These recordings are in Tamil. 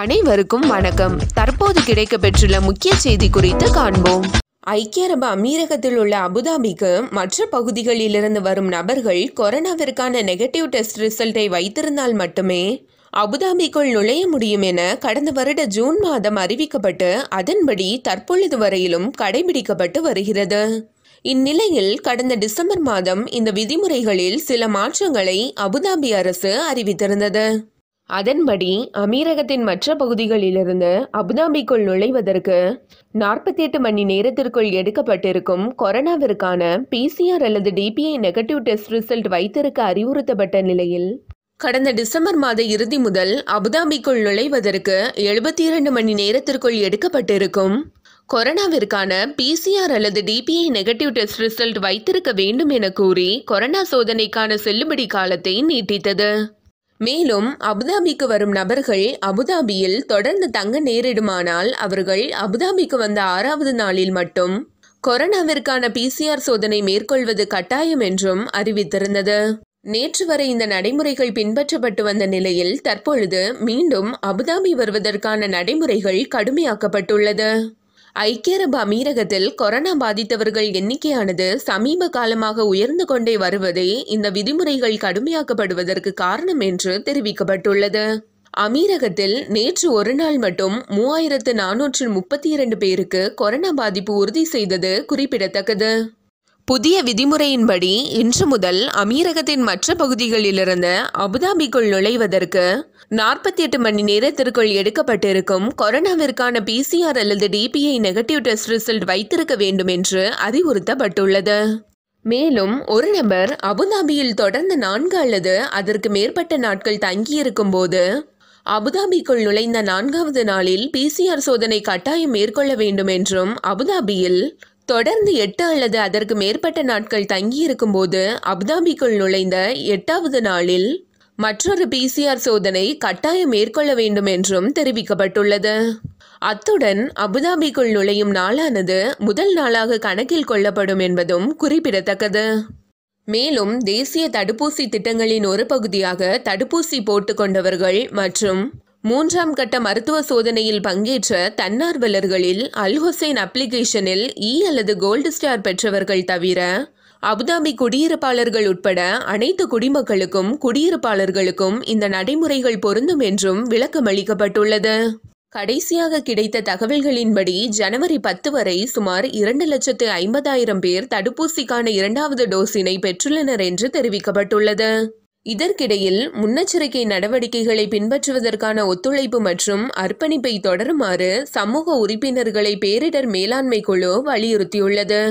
அனைவருக்கும் வணக்கம் தற்போது கிடைக்க பெற்றுள்ள முக்கிய செய்தி குறித்து காண்போம் ஐக்கிய அரபு அமீரகத்தில் உள்ள அபுதாபிக்கு மற்ற பகுதிகளிலிருந்து வரும் நபர்கள் கொரோனாவிற்கான நெகட்டிவ் டெஸ்ட் ரிசல்ட்டை வைத்திருந்தால் மட்டுமே அபுதாபிக்குள் நுழைய முடியும் என கடந்த வருட ஜூன் மாதம் அறிவிக்கப்பட்டு அதன்படி தற்பொழுது வரையிலும் கடைபிடிக்கப்பட்டு வருகிறது இந்நிலையில் கடந்த டிசம்பர் மாதம் இந்த விதிமுறைகளில் சில மாற்றங்களை அபுதாபி அரசு அறிவித்திருந்தது அதன்படி அமீரகத்தின் மற்ற பகுதிகளிலிருந்து அபுதாபிக்குள் நுழைவதற்கு நாற்பத்தி எட்டு மணி நேரத்திற்குள் எடுக்கப்பட்டிருக்கும் கொரோனாவிற்கான பிசிஆர் அல்லது டிபிஐ நெகட்டிவ் டெஸ்ட் ரிசல்ட் வைத்திருக்க அறிவுறுத்தப்பட்ட நிலையில் கடந்த டிசம்பர் மாத இறுதி முதல் அபுதாபிக்குள் நுழைவதற்கு எழுபத்தி இரண்டு மணி நேரத்திற்குள் எடுக்கப்பட்டிருக்கும் கொரோனாவிற்கான பிசிஆர் அல்லது டிபிஐ நெகட்டிவ் டெஸ்ட் ரிசல்ட் வைத்திருக்க வேண்டும் என கூறி கொரோனா சோதனைக்கான செல்லுபடி காலத்தை நீட்டித்தது மேலும் அபுதாபிக்கு வரும் நபர்கள் அபுதாபியில் தொடர்ந்து தங்க நேரிடுமானால் அவர்கள் அபுதாபிக்கு வந்த ஆறாவது நாளில் மட்டும் கொரோனாவிற்கான பிசிஆர் சோதனை மேற்கொள்வது கட்டாயம் என்றும் அறிவித்திருந்தது நேற்று வரை இந்த நடைமுறைகள் பின்பற்றப்பட்டு வந்த நிலையில் தற்பொழுது மீண்டும் அபுதாபி வருவதற்கான நடைமுறைகள் கடுமையாக்கப்பட்டுள்ளது ஐக்கிய அரபு அமீரகத்தில் கொரோனா பாதித்தவர்கள் எண்ணிக்கையானது சமீப காலமாக உயர்ந்து கொண்டே வருவதே இந்த விதிமுறைகள் கடுமையாக்கப்படுவதற்கு காரணம் என்று தெரிவிக்கப்பட்டுள்ளது அமீரகத்தில் நேற்று ஒரு நாள் மட்டும் மூவாயிரத்து நானூற்று முப்பத்தி இரண்டு பேருக்கு கொரோனா பாதிப்பு உறுதி செய்தது குறிப்பிடத்தக்கது புதிய விதிமுறையின்படி இன்று முதல் அமீரகத்தின் மற்ற பகுதிகளிலிருந்து அபுதாபிக்குள் நுழைவதற்கு நாற்பத்தி எட்டு மணி நேரத்திற்குள் எடுக்கப்பட்டிருக்கும் கொரோனாவிற்கான பிசிஆர் அல்லது டிபிஐ நெகட்டிவ் டெஸ்ட் ரிசல்ட் வைத்திருக்க வேண்டும் என்று அறிவுறுத்தப்பட்டுள்ளது மேலும் ஒரு நபர் அபுதாபியில் தொடர்ந்து நான்கு அல்லது அதற்கு மேற்பட்ட நாட்கள் தங்கியிருக்கும் போது அபுதாபிக்குள் நுழைந்த நான்காவது நாளில் பிசிஆர் சோதனை கட்டாயம் மேற்கொள்ள வேண்டும் என்றும் அபுதாபியில் தொடர்ந்து எட்டு அல்லது அதற்கு மேற்பட்ட நாட்கள் தங்கியிருக்கும் போது அபுதாபிக்குள் நுழைந்த எட்டாவது நாளில் மற்றொரு பிசிஆர் சோதனை கட்டாயம் மேற்கொள்ள வேண்டும் என்றும் தெரிவிக்கப்பட்டுள்ளது அத்துடன் அபுதாபிக்குள் நுழையும் நாளானது முதல் நாளாக கணக்கில் கொள்ளப்படும் என்பதும் குறிப்பிடத்தக்கது மேலும் தேசிய தடுப்பூசி திட்டங்களின் ஒரு பகுதியாக தடுப்பூசி போட்டுக்கொண்டவர்கள் மற்றும் மூன்றாம் கட்ட மருத்துவ சோதனையில் பங்கேற்ற தன்னார்வலர்களில் அல் ஹுசைன் அப்ளிகேஷனில் இ அல்லது கோல்டு ஸ்டார் பெற்றவர்கள் தவிர அபுதாபி குடியிருப்பாளர்கள் உட்பட அனைத்து குடிமக்களுக்கும் குடியிருப்பாளர்களுக்கும் இந்த நடைமுறைகள் பொருந்தும் என்றும் விளக்கம் அளிக்கப்பட்டுள்ளது கடைசியாக கிடைத்த தகவல்களின்படி ஜனவரி பத்து வரை சுமார் இரண்டு லட்சத்து ஐம்பதாயிரம் பேர் தடுப்பூசிக்கான இரண்டாவது டோஸினை பெற்றுள்ளனர் என்று தெரிவிக்கப்பட்டுள்ளது இதற்கிடையில் முன்னெச்சரிக்கை நடவடிக்கைகளை பின்பற்றுவதற்கான ஒத்துழைப்பு மற்றும் அர்ப்பணிப்பை தொடருமாறு சமூக உறுப்பினர்களை பேரிடர் மேலாண்மை குழு வலியுறுத்தியுள்ளது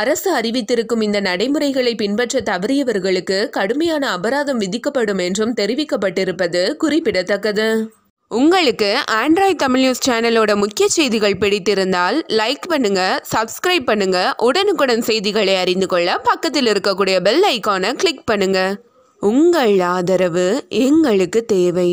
அரசு அறிவித்திருக்கும் இந்த நடைமுறைகளை பின்பற்ற தவறியவர்களுக்கு கடுமையான அபராதம் விதிக்கப்படும் என்றும் தெரிவிக்கப்பட்டிருப்பது குறிப்பிடத்தக்கது உங்களுக்கு ஆண்ட்ராய்ட் தமிழ் நியூஸ் சேனலோட முக்கிய செய்திகள் பிடித்திருந்தால் லைக் பண்ணுங்க சப்ஸ்கிரைப் பண்ணுங்க உடனுக்குடன் செய்திகளை அறிந்து கொள்ள பக்கத்தில் இருக்கக்கூடிய பெல் ஐக்கானை கிளிக் பண்ணுங்க உங்கள் ஆதரவு எங்களுக்கு தேவை